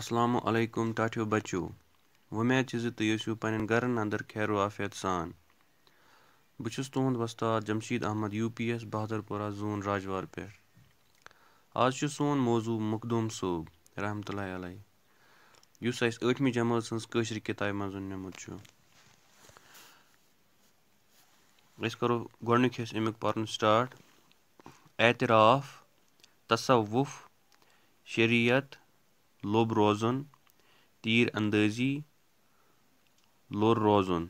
السلام علیکم ٹاٹھیو بچو وُمید چھِ زِ تُہۍ ٲسِو پنٛنٮ۪ن گَرَن خیر و آفیت سان بہٕ چھُس تُہُنٛد وۄستاد جمشیٖد احمد یوٗ پی اٮ۪س بہادُرپورہ زوٗن راجوار پٮ۪ٹھ آز چھُ سون موضوٗع مخدوٗم صٲب رحمتُہ اللہ علیہ یُس اَسہِ ٲٹھمہِ جمٲژ سٕنٛز کٲشِر کِتابہِ منٛز نیُمُت چھُ أسۍ کَرو گۄڈنیُک حِصہٕ اَمیُک پَرُن سٹاٹ اعتراف تصوُف شریعت لوٚب روزُن تیٖر انٛدٲزی لوٚر روزُن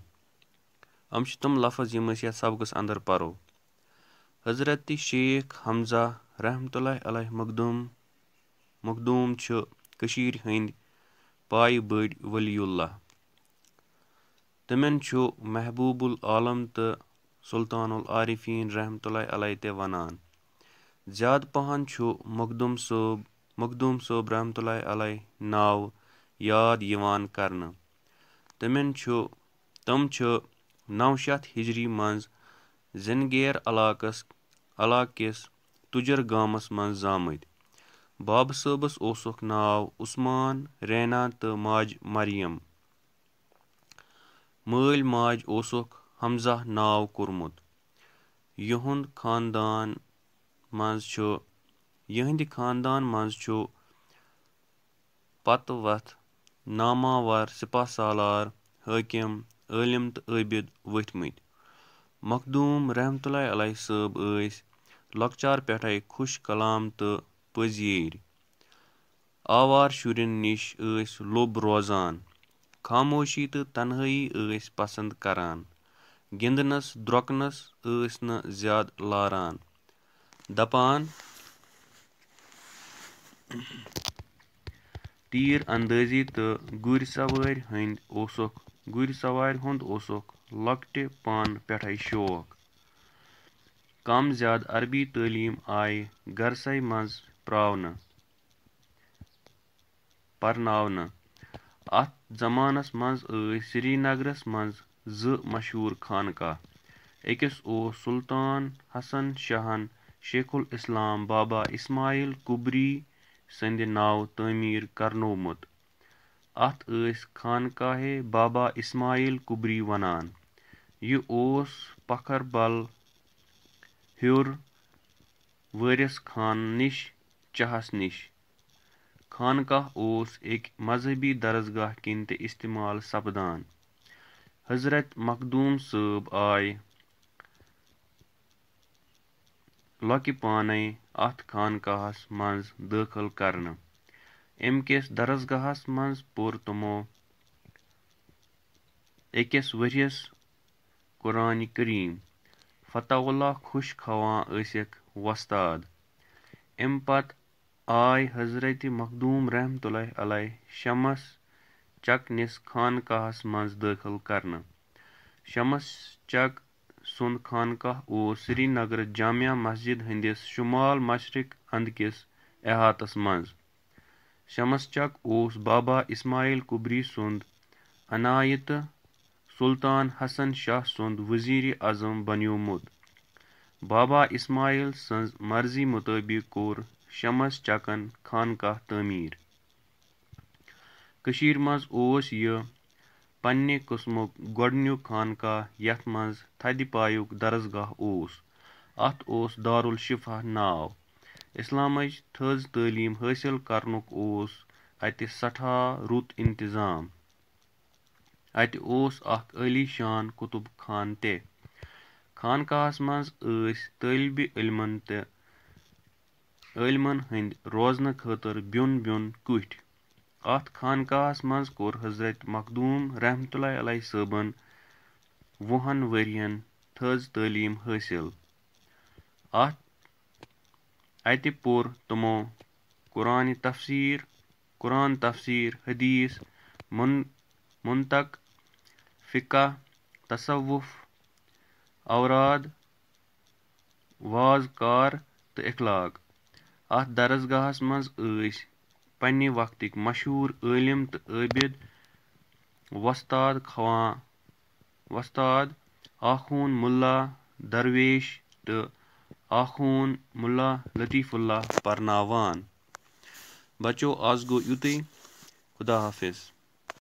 یِم چھِ تِم لفظ یِم أسۍ یَتھ سبقَس انٛدر پَرو حضرتِ شیخ حمزہ رحمتُہ اللہ علیہ مخدوٗم مخدوٗم چھُ کٔشیٖرِ ہٕنٛدۍ پایہِ بٔڑۍ ؤلی اللہ تِمَن چھُ محبوٗب العالم تہٕ سُلطان العارفیٖن رحمتُہ اللہ علیہ تہِ وَنان زیادٕ پَہَن چھُ مخدوٗم صٲب مخدوٗم صٲب رحمتُہ اللہ علیہ ناو یاد یِوان کرنہٕ تِمَن چھُ تِم چھِ نَو شَتھ ہجری منٛز زِنگیر علاقَس علاقہٕ کِس تُجَر گامَس منٛز زامٕتۍ بابہٕ صٲبَس اوسُکھ ناو عثمان رینا تہٕ ماجہِ مَریم مٲلۍ ماجہِ اوسُکھ حمزہ ناو کوٚرمُت یِہُنٛد خاندان منٛز چھُ یِہٕنٛدِ خانٛدان منٛز چھُ پتہٕ وَتھ ناماوار سِپاہ سالار حٲکِم عٲلِم تہٕ عٲبِد ؤتھۍمٕتۍ مخدوٗم رحمتہ اللہ علیہ صٲب ٲسۍ لۄکچار پٮ۪ٹھَے خُش کلام تہٕ پٔزیٖر آوارٕ شُرٮ۪ن نِش ٲسۍ لوٚب روزان خاموشی تہٕ تنہٲیی ٲسۍ پسنٛد کران گِنٛدنَس درٛۄکنَس ٲسۍ نہٕ زیادٕ لاران دَپان تیٖر انٛدٲزی تہٕ گُرۍ سوٲرۍ ہٕنٛدۍ اوسُکھ گُرۍ سوارِ ہُنٛد اوسُکھ لۄکٹہِ پانہٕ پٮ۪ٹھَے شوق کم زیادٕ عربی تعلیٖم آیہِ گرسَے منٛز پرٛاونہٕ پرناونہٕ اَتھ زمانَس منٛز ٲسۍ سرینگرَس منٛز زٕ مشہوٗر خانقاہ أکِس اوس سُلطان حسن شاہَن شیخ الاسلام بابا اِسماعیل کُبری سٕنٛدِ ناو تعمیٖر کرنومُت اَتھ ٲسۍ خانقاہے بابا اِسماعیٖل کُبری وَنان یہِ اوس پَکھر پکھربل ہیوٚر وٲرِس خان نِش چہَس نِش خانقاہ اوس أکۍ مذہبی درسگاہ کِنۍ تہِ استعمال سپدان حضرت مخدوٗم صٲب آے لۄکہِ پانے اتھ خانقاہس منٛز دٲخل کرنہٕ اَمہِ کِس درسگاہس منٛز پوٚر تِمو أکِس ؤرِیَس قرآنہِ کریٖم فتح اللہ خۄش خوان ٲسِکھ وۄستاد اَمہِ پتہٕ آے حضرتِ مخدوٗم رحمتہ اللہ علیہ شمس چَک نِس خانقاہَس منٛز دٲخل کرنہٕ شمس چک سُنٛد خانقاہ اوس سرینگرٕ جامع مسجد ہٕنٛدِس شُمال مشرق انٛدٕ کِس احاطس منٛز شمس چک اوس بابا اسماعیل کُبری سُنٛد عنایتہٕ سُلطان حسن شاہ سُنٛد وزیٖر اعظم بنیومُت بابا اسماعیل سٕنٛز مرضی مُطٲبِق کوٚر شمس چکن خانقاہ تعمیٖر کٔشیٖرِ منٛز اوس یہِ پنٛنہِ قٕسمُک گۄڈنیُک خانقاہ یَتھ منٛز تھدِ پایُک درسگاہ اوس اَتھ اوس دارالشِفا ناو اِسلامٕچ تھٔز تعلیٖم حٲصِل کَرنُک اوس اَتہِ سٮ۪ٹھاہ رُت اِنتظام اَتہِ اوس اَکھ عٲلی شان کُتُب خان تہِ خانقاہَس منٛز ٲسۍ طٲلبہِ علمَن تہِ عٲلمَن ہٕنٛدۍ روزنہٕ خٲطرٕ بیوٚن بیوٚن کُٹھۍ अथ खानकास मज कोर हजरत मखदूम रहमत सबन वुहन वरियन थज तलीम हासिल अत पोर कुरान तफसर कुरान तफसर हदीस मुन मुनतक फिका तसवुफ औराद वाज कार तो इखलाक अत दरसगाह मज پنٛنہِ وقتٕکۍ مشہوٗر عٲلِم تہٕ عٲبِد وۄستاد خواں وۄستاد آخوٗن مُلا درویش تہٕ آخوٗن مُلا لطیٖف اللہ پَرناوان بَچو آز گوٚو یُتُے خُدا حافِظ